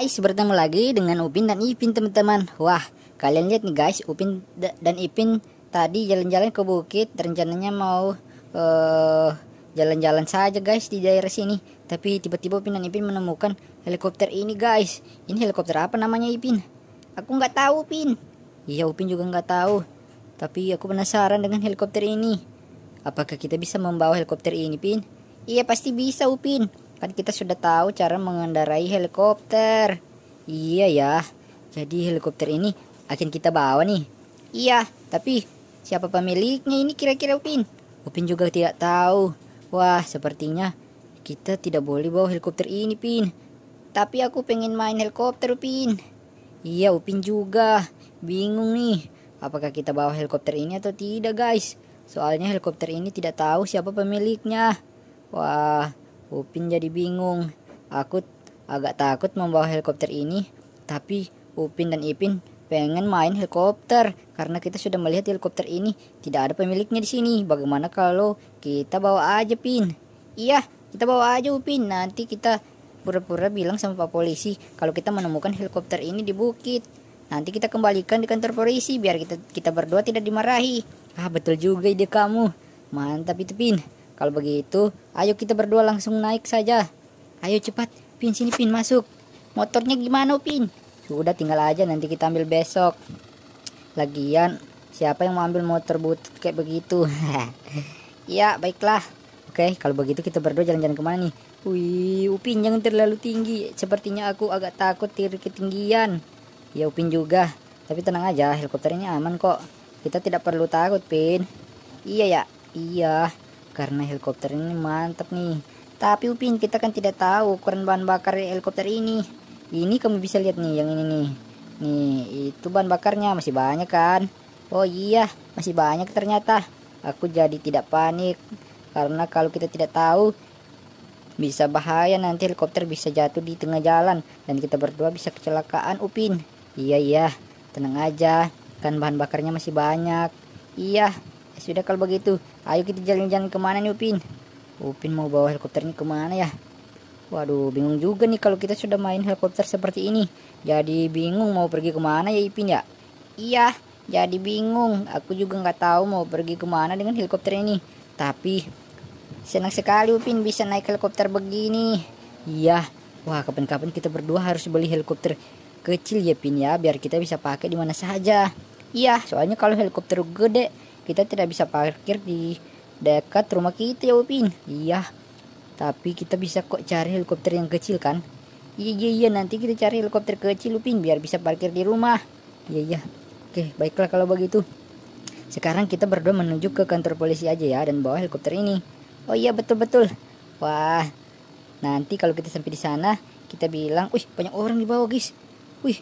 Guys, bertemu lagi dengan Upin dan Ipin teman-teman. Wah, kalian lihat nih guys, Upin dan Ipin tadi jalan-jalan ke bukit, rencananya mau jalan eh, jalan-jalan saja guys di daerah sini. Tapi tiba-tiba Upin dan Ipin menemukan helikopter ini guys. Ini helikopter apa namanya Ipin? Aku nggak tahu Upin. Iya Upin juga nggak tahu. Tapi aku penasaran dengan helikopter ini. Apakah kita bisa membawa helikopter ini Pin? Iya pasti bisa Upin. Kan kita sudah tahu cara mengendarai helikopter. Iya ya. Jadi helikopter ini akan kita bawa nih. Iya, tapi siapa pemiliknya ini kira-kira Upin? Upin juga tidak tahu. Wah, sepertinya kita tidak boleh bawa helikopter ini, Pin. Tapi aku pengen main helikopter, Upin. Iya, Upin juga. Bingung nih, apakah kita bawa helikopter ini atau tidak, guys? Soalnya helikopter ini tidak tahu siapa pemiliknya. Wah, Upin jadi bingung. Aku agak takut membawa helikopter ini, tapi Upin dan Ipin pengen main helikopter karena kita sudah melihat helikopter ini tidak ada pemiliknya di sini. Bagaimana kalau kita bawa aja Pin? Iya, kita bawa aja Upin. Nanti kita pura-pura bilang sama Pak Polisi kalau kita menemukan helikopter ini di bukit. Nanti kita kembalikan di kantor polisi biar kita kita berdua tidak dimarahi. Ah betul juga ide kamu. Mantap itu Pin. Kalau begitu, ayo kita berdua langsung naik saja. Ayo cepat, Pin sini Pin masuk. Motornya gimana Pin? Sudah tinggal aja nanti kita ambil besok. Lagian siapa yang mau ambil motor butut kayak begitu? Iya, baiklah. Oke, kalau begitu kita berdua jalan-jalan kemana nih? Wih, Upin jangan terlalu tinggi. Sepertinya aku agak takut dari ketinggian. Ya Upin juga. Tapi tenang aja, helikopter ini aman kok. Kita tidak perlu takut, Pin. Iya ya, iya karena helikopter ini mantap nih. Tapi Upin, kita kan tidak tahu ukuran bahan bakar helikopter ini. Ini kamu bisa lihat nih, yang ini nih. Nih, itu bahan bakarnya masih banyak kan? Oh iya, masih banyak ternyata. Aku jadi tidak panik karena kalau kita tidak tahu bisa bahaya nanti helikopter bisa jatuh di tengah jalan dan kita berdua bisa kecelakaan Upin. Iya iya, tenang aja. Kan bahan bakarnya masih banyak. Iya, sudah kalau begitu Ayo kita jalan-jalan kemana nih Upin? Upin mau bawa helikopternya kemana ya? Waduh, bingung juga nih kalau kita sudah main helikopter seperti ini. Jadi bingung mau pergi kemana ya Ipin ya? Iya, jadi bingung. Aku juga nggak tahu mau pergi kemana dengan helikopter ini. Tapi senang sekali Upin bisa naik helikopter begini. Iya, wah kapan-kapan kita berdua harus beli helikopter kecil ya Pin ya, biar kita bisa pakai di mana saja. Iya, soalnya kalau helikopter gede kita tidak bisa parkir di dekat rumah kita ya Upin iya tapi kita bisa kok cari helikopter yang kecil kan iya iya iya nanti kita cari helikopter kecil Upin biar bisa parkir di rumah iya iya oke baiklah kalau begitu sekarang kita berdua menuju ke kantor polisi aja ya dan bawa helikopter ini oh iya betul betul wah nanti kalau kita sampai di sana kita bilang wih banyak orang di bawah guys wih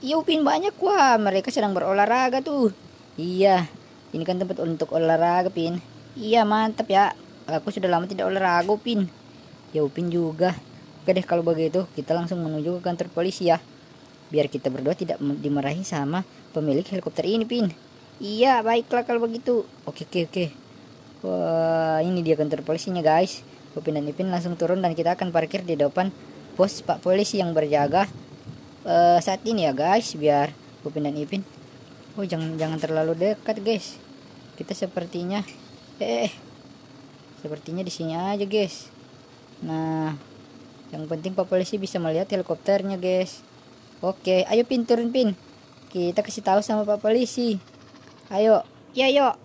iya Upin banyak wah mereka sedang berolahraga tuh iya ini kan tempat untuk olahraga, Pin. Iya, mantap ya. Aku sudah lama tidak olahraga, Pin. Ya, Upin juga. Oke deh, kalau begitu kita langsung menuju ke kantor polisi ya. Biar kita berdua tidak dimarahi sama pemilik helikopter ini, Pin. Iya, baiklah kalau begitu. Oke, oke, oke. Wah, ini dia kantor polisinya, guys. Upin dan Ipin langsung turun dan kita akan parkir di depan pos Pak Polisi yang berjaga uh, saat ini ya, guys, biar Upin dan Ipin oh jangan jangan terlalu dekat guys kita sepertinya eh, eh sepertinya di sini aja guys nah yang penting Pak Polisi bisa melihat helikopternya guys oke ayo pin turun pin kita kasih tahu sama Pak Polisi ayo ya yo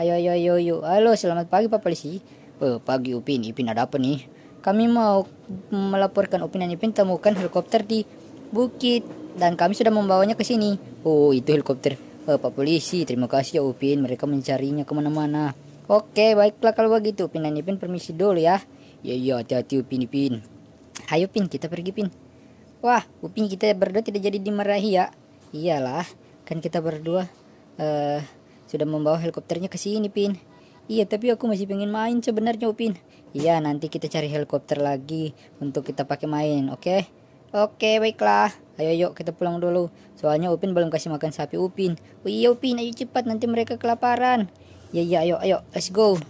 ayo ayo ayo ayo halo selamat pagi Pak Polisi oh, pagi Upin Ipin ada apa nih kami mau melaporkan Upin dan Ipin temukan helikopter di Bukit dan kami sudah membawanya ke sini. Oh, itu helikopter uh, Pak Polisi. Terima kasih ya Upin, mereka mencarinya kemana-mana. Oke, baiklah kalau begitu. Upin dan Ipin permisi dulu ya. Ya iya, hati-hati Upin Ipin. Ayo Pin, kita pergi Pin. Wah, Upin kita berdua tidak jadi dimarahi ya. Iyalah, kan kita berdua uh, sudah membawa helikopternya ke sini Pin. Iya, tapi aku masih pengen main sebenarnya Upin. Iya, nanti kita cari helikopter lagi untuk kita pakai main, oke? Okay? Oke, baiklah. Ayo yuk kita pulang dulu. Soalnya Upin belum kasih makan sapi Upin. wih oh iya, Upin, ayo cepat nanti mereka kelaparan. Ya ya ayo ayo, let's go.